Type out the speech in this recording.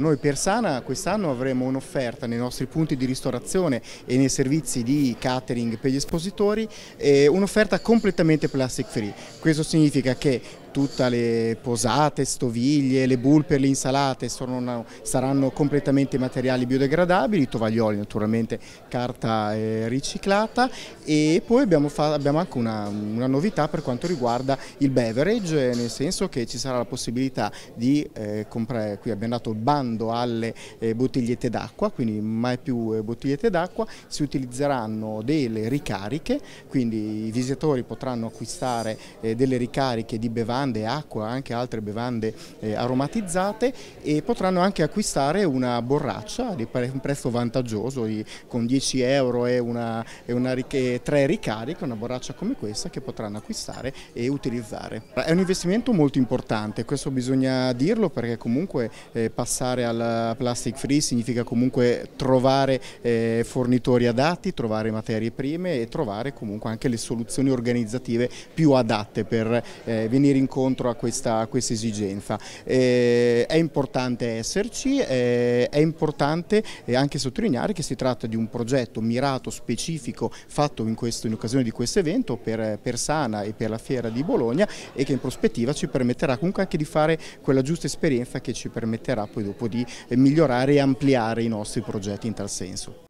Noi per Sana quest'anno avremo un'offerta nei nostri punti di ristorazione e nei servizi di catering per gli espositori, eh, un'offerta completamente plastic free. Questo significa che tutte le posate, stoviglie, le bull per le insalate sono, saranno completamente materiali biodegradabili, tovaglioli naturalmente carta eh, riciclata e poi abbiamo, fa, abbiamo anche una, una, novità per quanto riguarda il beverage, eh, nel senso che ci sarà la possibilità di eh, comprare, qui abbiamo dato il bando alle eh, bottigliette d'acqua, quindi mai più eh, bottigliette d'acqua, si utilizzeranno delle ricariche, quindi i visitatori potranno acquistare eh, delle ricariche di bevande bevande, acqua, anche altre bevande eh, aromatizzate e potranno anche acquistare una borraccia di pre un prezzo vantaggioso di, con 10 euro e, una, e, una, e tre ricariche, una borraccia come questa che potranno acquistare e utilizzare. È un investimento molto importante, questo bisogna dirlo perché comunque eh, passare al plastic free significa comunque trovare eh, fornitori adatti, trovare materie prime e trovare comunque anche le soluzioni organizzative più adatte per eh, venire in incontro a questa, a esigenza. Eh, è importante esserci, eh, è importante eh, anche sottolineare che si tratta di un progetto mirato, specifico, fatto in, questo, in occasione di questo evento per, per, Sana e per la Fiera di Bologna e che in prospettiva ci permetterà comunque anche di fare quella giusta esperienza che ci permetterà poi dopo di eh, migliorare e ampliare i nostri progetti in tal senso.